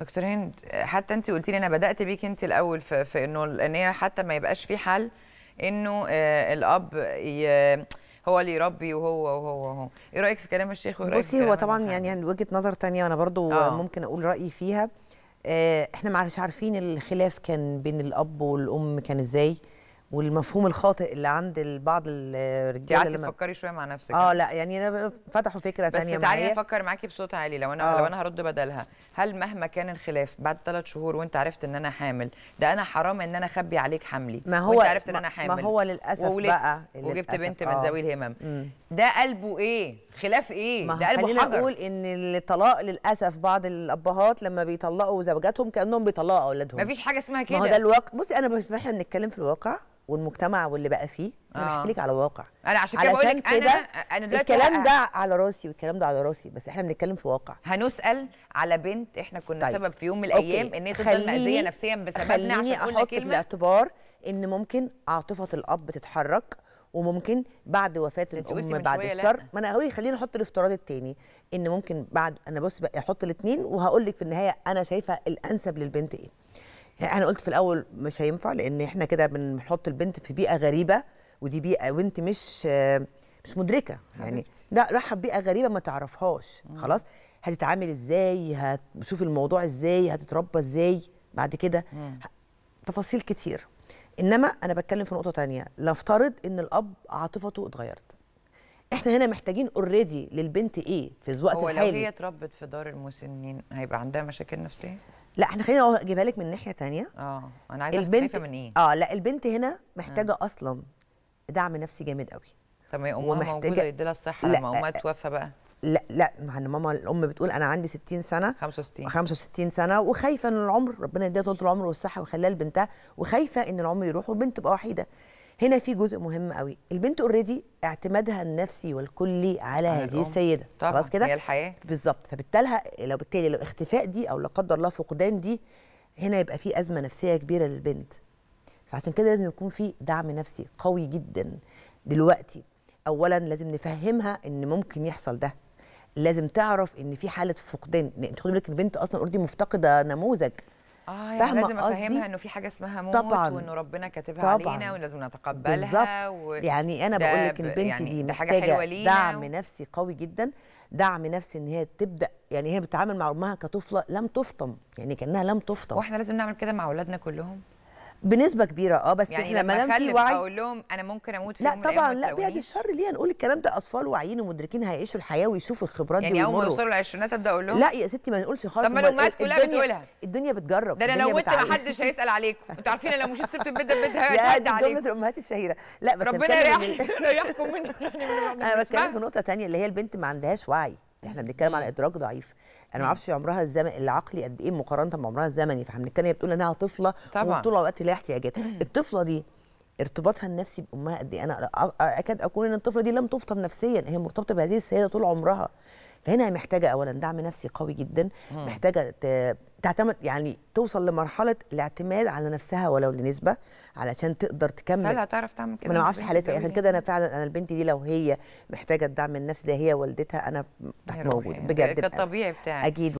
دكتور هند حتى انت قلتي لي انا بدات بيك انت الاول في, في انه ان هي حتى ما يبقاش في حل انه آه، الاب هو اللي يربي وهو وهو وهو ايه رايك في كلام الشيخ ورايك بصي هو طبعا يعني وجهه نظر تانية وانا برضو أوه. ممكن اقول رايي فيها آه، احنا مش عارفين الخلاف كان بين الاب والام كان ازاي والمفهوم الخاطئ اللي عند بعض الرجاله اللي تفكري شويه مع نفسك اه لا يعني فتحوا فكره بس ثانيه بس تعالي افكر معاكي بصوت عالي لو انا آه. لو انا هرد بدلها هل مهما كان الخلاف بعد ثلاث شهور وانت عرفت ان انا حامل ده انا حرام ان انا اخبي عليك حملي ما هو وانت عرفت ان انا حامل ما هو للاسف بقى وجبت بنت من آه. ذوي الهمم ده قلبه ايه خلاف ايه ده قلبه حجر خلينا ان الطلاق للاسف بعض الابهات لما بيطلقوا زوجاتهم كانهم بيطلقوا اولادهم مفيش حاجه اسمها كده ما هو ده الواقع بصي انا احنا بنتكلم في الواقع والمجتمع واللي بقى فيه انا بحكي آه. لك على واقع انا عشان كده بقول لك انا انا دلوقتي الكلام ده على راسي والكلام ده على راسي بس احنا بنتكلم في واقع هنسال على بنت احنا كنا طيب. سبب في يوم من الايام ان هي تفضل مأذيه نفسيا بسببنا عشان اقول كلمه في الاعتبار ان ممكن عاطفه الاب تتحرك وممكن بعد وفاه الام بعد الشر ما انا قوي خلينا نحط الافتراض الثاني ان ممكن بعد انا بص احط الاثنين وهقول لك في النهايه انا شايفه الانسب للبنت ايه يعني انا قلت في الاول مش هينفع لان احنا كده بنحط البنت في بيئه غريبه ودي بيئه وانت مش مش مدركه يعني لا راح بيئه غريبه ما تعرفهاش خلاص هتتعامل ازاي هتشوف الموضوع ازاي هتتربى ازاي بعد كده تفاصيل كتير انما انا بتكلم في نقطه تانية نفترض ان الاب عاطفته اتغيرت احنا هنا محتاجين اوريدي للبنت ايه في الوقت الحالي هو لو هي اتربت في دار المسنين هيبقى عندها مشاكل نفسيه لا احنا خلينا اجيبها لك من ناحيه تانية اه انا عايزه البنت من ايه اه لا البنت هنا محتاجه آه. اصلا دعم نفسي جامد قوي طب هي امها ومحتاجة... موجوده يديلها الصحه لما امها توفى بقى لا لا ما ماما الام بتقول انا عندي 60 سنه 65 65 سنه وخايفه ان العمر ربنا يديها طول العمر والصحه ويخليها لبنتها وخايفه ان العمر يروح والبنت تبقى وحيده هنا في جزء مهم قوي البنت اوريدي اعتمادها النفسي والكلي على هذه السيده خلاص كده هي الحياه بالظبط فبالتالي لو بالتالي لو اختفاء دي او لا قدر الله فقدان دي هنا يبقى في ازمه نفسيه كبيره للبنت فعشان كده لازم يكون في دعم نفسي قوي جدا دلوقتي اولا لازم نفهمها ان ممكن يحصل ده لازم تعرف ان في حاله فقدان يعني انت خد بالك البنت اصلا اوريدي مفتقده نموذج اه يعني لازم افهمها انه في حاجه اسمها موت طبعا وانه ربنا كاتبها علينا ولازم نتقبلها و... يعني انا بقول لك البنت يعني دي محتاجه دعم و... نفسي قوي جدا دعم نفسي ان هي تبدا يعني هي بتتعامل مع امها كطفله لم تفطم يعني كانها لم تفطم واحنا لازم نعمل كده مع اولادنا كلهم بنسبه كبيره اه بس يعني احنا لما في وعي اقول لهم انا ممكن اموت في لا طبعا لا بعد الشر ليه نقول الكلام ده اطفال واعيين ومدركين هيعيشوا الحياه ويشوفوا الخبرات يعني دي يعني اول ما يوصلوا العشرينات ابدا اقول لهم لا يا ستي ما نقولش خالص طب ما الامهات كلها بتقولها الدنيا بتجرب ده انا لو مت ما حدش هيسال عليكم انتوا عارفين انا لو مشيت سبت البيت ده البيت هيعدي عليكم جمله الامهات الشهيره لا بس ربنا يريحكم من انا بتكلم في نقطه ثانيه اللي هي البنت ما عندهاش وعي احنا بنتكلم على ادراك ضعيف انا ما اعرفش عمرها الزمن العقلي قد ايه مقارنه بعمرها الزمني فاحنا بنتكلم هي بتقول انها طفله طبعا وطول الوقت ليها احتياجات الطفله دي ارتباطها النفسي بامها قد ايه انا اكاد اكون ان الطفله دي لم تفطن نفسيا هي مرتبطه بهذه السيده طول عمرها فهنا محتاجه اولا دعم نفسي قوي جدا محتاجه تعتمد يعني توصل لمرحله الاعتماد على نفسها ولو لنسبه علشان تقدر تكمل سهله تعرف تعمل كده ما اعرفش حالتها عشان إيه؟ كده انا فعلا انا البنت دي لو هي محتاجه الدعم النفسي ده هي والدتها انا تحت موجوده بجد الطبيعي بتاعي اكيد